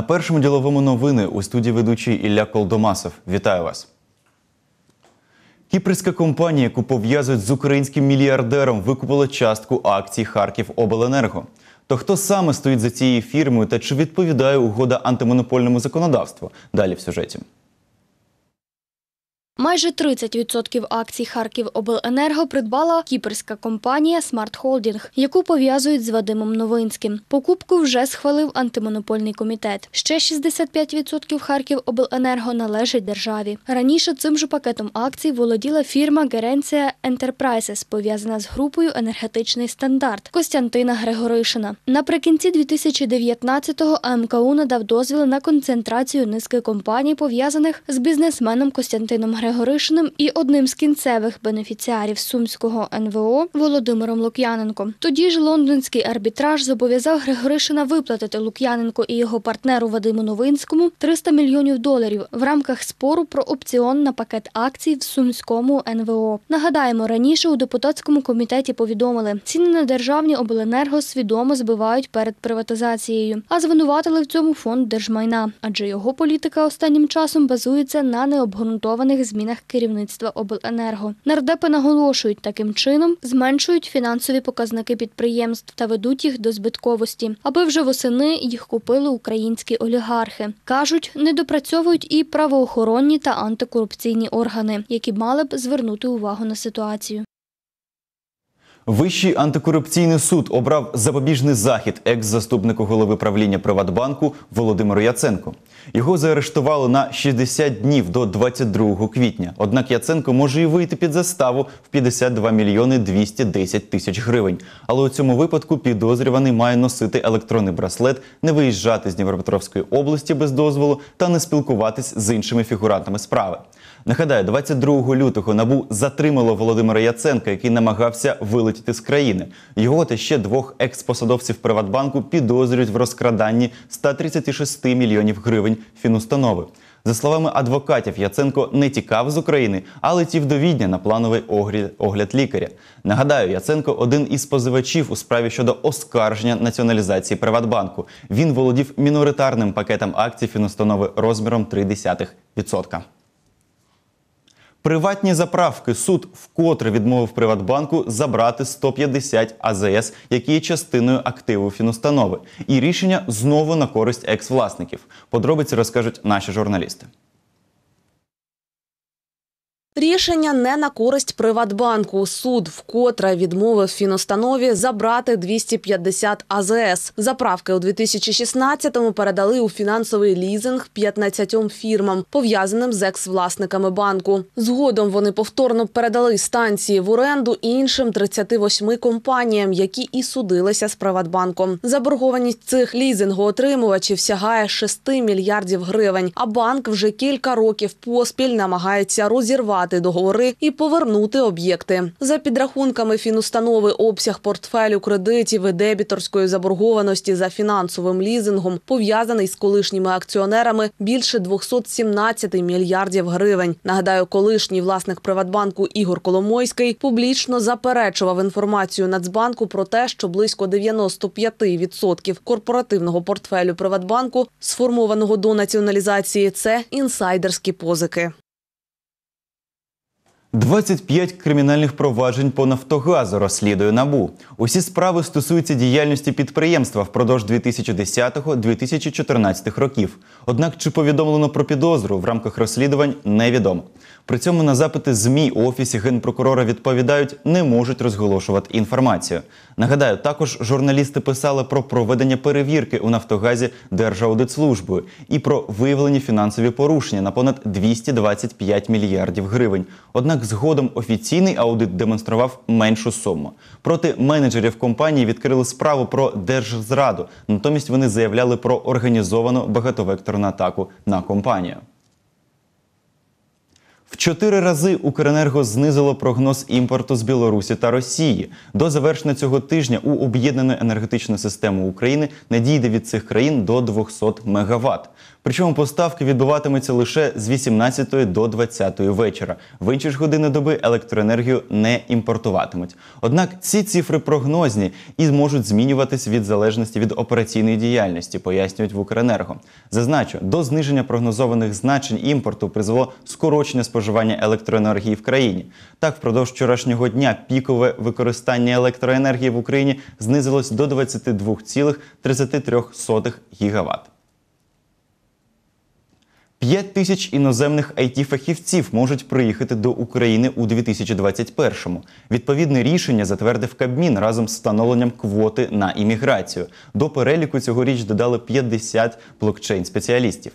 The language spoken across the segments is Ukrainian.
На першому діловому новини у студії ведучий Ілля Колдомасов. Вітаю вас. Кіпрська компанія, яку пов'язують з українським мільярдером, викупила частку акцій Харків Обленерго. То хто саме стоїть за цією фірмою та чи відповідає угода антимонопольному законодавству? Далі в сюжеті. Майже 30% акцій Харківобленерго придбала кіперська компанія Смарт Холдінг, яку пов'язують з Вадимом Новинським. Покупку вже схвалив антимонопольний комітет. Ще 65% Харківобленерго належить державі. Раніше цим же пакетом акцій володіла фірма Геренція Ентерпрайсес, пов'язана з групою енергетичний стандарт Костянтина Григоришина. Наприкінці 2019-го АМКУ надав дозвіл на концентрацію низки компаній, пов'язаних з бізнесменом Костянтином. Григоришиним і одним з кінцевих бенефіціарів Сумського НВО Володимиром Лук'яненко. Тоді ж лондонський арбітраж зобов'язав Григоришина виплатити Лук'яненко і його партнеру Вадиму Новинському 300 мільйонів доларів в рамках спору про опціон на пакет акцій в Сумському НВО. Нагадаємо, раніше у депутатському комітеті повідомили, ціни на державні обленерго свідомо збивають перед приватизацією, а звинуватили в цьому фонд держмайна, адже його політика останнім часом базується на необґрунтованих змінах керівництва обленерго. Нардепи наголошують, таким чином зменшують фінансові показники підприємств та ведуть їх до збитковості, аби вже восени їх купили українські олігархи. кажуть, недопрацьовують і правоохоронні та антикорупційні органи, які мали б звернути увагу на ситуацію. Вищий антикорупційний суд обрав запобіжний захід екс-заступнику голови правління Приватбанку Володимиру Яценку. Його заарештували на 60 днів до 22 квітня. Однак Яценко може і вийти під заставу в 52 мільйони 210 тисяч гривень. Але у цьому випадку підозрюваний має носити електронний браслет, не виїжджати з Дніпропетровської області без дозволу та не спілкуватись з іншими фігурантами справи. Нагадаю, 22 лютого набу затримало Володимира Яценка, який намагався вилетіти з країни. Його та ще двох експосадовців Приватбанку підозрюють в розкраданні 136 мільйонів гривень фінустанови. За словами адвокатів, Яценко не тікав з України, а летів до Відня на плановий огляд лікаря. Нагадаю, Яценко один із позивачів у справі щодо оскарження націоналізації Приватбанку. Він володів міноритарним пакетом акцій фінустанови розміром 0,3%. Приватні заправки суд вкотре відмовив Приватбанку забрати 150 АЗС, які є частиною активу фінустанови, і рішення знову на користь екс-власників. Подробиці розкажуть наші журналісти. Рішення не на користь Приватбанку. Суд вкотре відмовив фіностанові забрати 250 АЗС. Заправки у 2016-му передали у фінансовий лізинг 15 фірмам, пов'язаним з екс-власниками банку. Згодом вони повторно передали станції в оренду іншим 38 компаніям, які і судилися з Приватбанком. Заборгованість цих лізингоотримувачів сягає 6 мільярдів гривень. А банк вже кілька років поспіль намагається розірвати скасувати договори і повернути об'єкти. За підрахунками фінустанови, обсяг портфелю кредитів і дебіторської заборгованості за фінансовим лізингом пов'язаний з колишніми акціонерами більше 217 мільярдів гривень. Нагадаю, колишній власник Приватбанку Ігор Коломойський публічно заперечував інформацію Нацбанку про те, що близько 95% корпоративного портфелю Приватбанку сформованого до націоналізації це інсайдерські позики. 25 кримінальних проваджень по Нафтогазу розслідує набу. Усі справи стосуються діяльності підприємства впродовж 2010-2014 років. Однак чи повідомлено про підозру в рамках розслідувань невідомо. При цьому на запити змі у офісі генпрокурора відповідають, не можуть розголошувати інформацію. Нагадаю, також журналісти писали про проведення перевірки у Нафтогазі Держаудитслужбою і про виявлені фінансові порушення на понад 225 мільярдів гривень. Однак, згодом офіційний аудит демонстрував меншу суму. Проти менеджерів компанії відкрили справу про держзраду. Натомість вони заявляли про організовану багатовекторну атаку на компанію. Чотири рази Укренерго знизило прогноз імпорту з Білорусі та Росії. До завершення цього тижня у об'єднану енергетичну систему України надійде від цих країн до 200 МВт. Причому поставки відбуватимуться лише з 18 до 20 вечора. В інші ж години доби електроенергію не імпортуватимуть. Однак ці цифри прогнозні і зможуть змінюватись від залежності від операційної діяльності, пояснюють в Укренерго. Зазначу, до зниження прогнозованих значень імпорту призвело скорочення споживання електроенергії в країні. Так, впродовж вчорашнього дня пікове використання електроенергії в Україні знизилось до 22,33 гігаватт. 5 тисяч іноземних it фахівців можуть приїхати до України у 2021-му. Відповідне рішення затвердив Кабмін разом з встановленням квоти на імміграцію. До переліку цьогоріч додали 50 блокчейн-спеціалістів.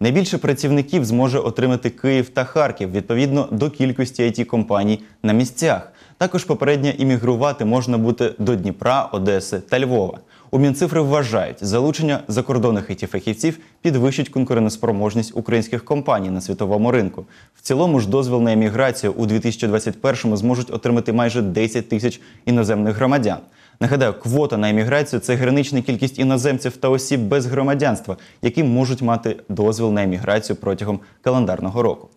Найбільше працівників зможе отримати Київ та Харків відповідно до кількості it компаній на місцях. Також попередньо іммігрувати можна буде до Дніпра, Одеси та Львова. У Мінцифри вважають, залучення закордонних it фахівців підвищить конкурентоспроможність українських компаній на світовому ринку. В цілому ж дозвіл на еміграцію у 2021-му зможуть отримати майже 10 тисяч іноземних громадян. Нагадаю, квота на еміграцію це гранична кількість іноземців та осіб без громадянства, які можуть мати дозвіл на еміграцію протягом календарного року.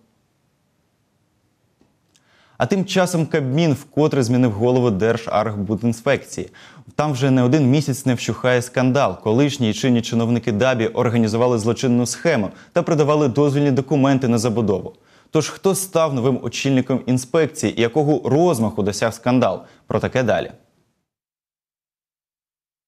А тим часом Кабмін вкотре змінив голову Держархбудінспекції. Там вже не один місяць не вщухає скандал. Колишні і чинні чиновники Дабі організували злочинну схему та продавали дозвільні документи на забудову. Тож хто став новим очільником інспекції і якого розмаху досяг скандал? Про таке далі.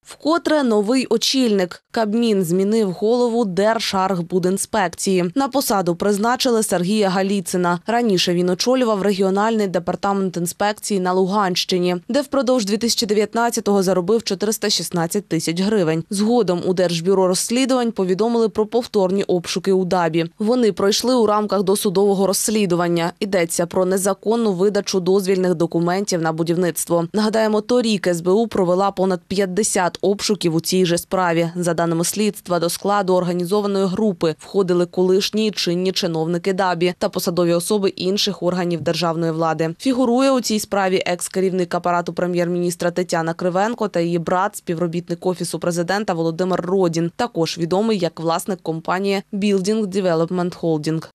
Вкотре новий очільник Кабмін змінив голову Держархбудінспекції. На посаду призначили Сергія Галіцина. Раніше він очолював регіональний департамент інспекції на Луганщині, де впродовж 2019-го заробив 416 тисяч гривень. Згодом у Держбюро розслідувань повідомили про повторні обшуки у дабі. Вони пройшли у рамках досудового розслідування. Йдеться про незаконну видачу дозвільних документів на будівництво. Нагадаємо, торік СБУ провела понад 50 результат обшуків у цій же справі. За даними слідства, до складу організованої групи входили колишні і чинні чиновники дабі та посадові особи інших органів державної влади. Фігурує у цій справі екс-керівник апарату прем'єр-міністра Тетяна Кривенко та її брат, співробітник офісу президента Володимир Родін, також відомий як власник компанії Білдінг Development Холдінг.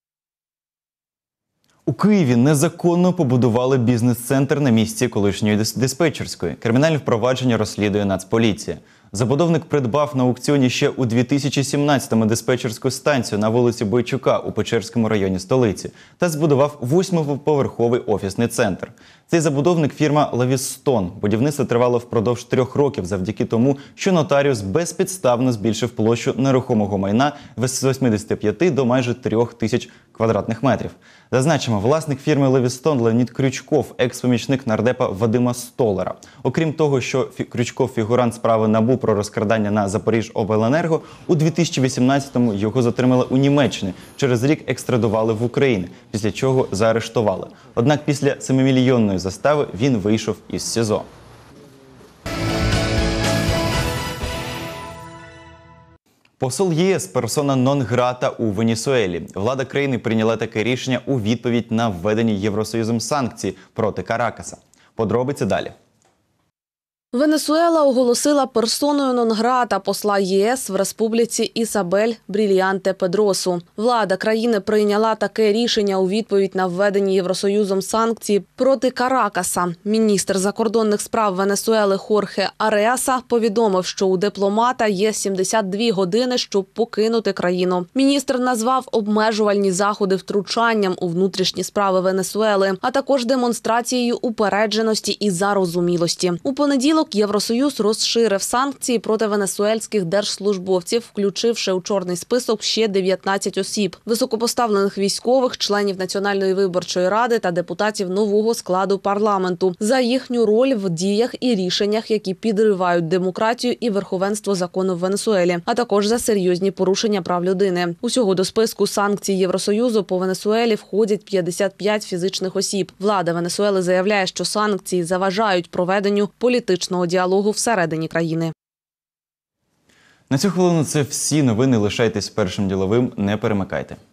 У Києві незаконно побудували бізнес-центр на місці колишньої диспетчерської. Кримінальне впровадження розслідує Нацполіція. Забудовник придбав на аукціоні ще у 2017-му диспетчерську станцію на вулиці Бойчука у Печерському районі столиці та збудував восьмиповерховий офісний центр. Цей забудовник фірма Лавістон. Будівництво тривало впродовж трьох років завдяки тому, що нотаріус безпідставно збільшив площу нерухомого майна з 85 до майже 3 тисяч квадратних метрів. Зазначимо, власник фірми Левістон Леонід Крючков, екс-помічник нардепа Вадима Столера. Окрім того, що Крючков фігурант справи НАБУ про розкрадання на Обленерго у 2018-му його затримали у Німеччині. Через рік екстрадували в Україну, після чого заарештували. Однак після 7-мільйонної застави він вийшов із СІЗО. Посол ЄС персона нон-грата у Венесуелі. Влада країни прийняла таке рішення у відповідь на введені Євросоюзом санкції проти Каракаса. Подробиці далі. Венесуела оголосила персоною Нонграта посла ЄС в республіці Ісабель Бріліанте Педросу. Влада країни прийняла таке рішення у відповідь на введені Євросоюзом санкції проти Каракаса. Міністр закордонних справ Венесуели Хорхе Ареаса повідомив, що у дипломата є 72 години, щоб покинути країну. Міністр назвав обмежувальні заходи втручанням у внутрішні справи Венесуели, а також демонстрацією упередженості і зарозумілості. У понеділок наостанок Євросоюз розширив санкції проти венесуельських держслужбовців, включивши у чорний список ще 19 осіб, високопоставлених військових, членів національної виборчої ради та депутатів нового складу парламенту за їхню роль в діях і рішеннях, які підривають демократію і верховенство закону в Венесуелі, а також за серйозні порушення прав людини. Усього до списку санкцій Євросоюзу по Венесуелі входять 55 фізичних осіб. Влада Венесуели заявляє, що санкції заважають проведенню політичних політичного діалогу всередині країни. На цю хвилину це всі новини. Лишайтесь першим діловим, не перемикайте.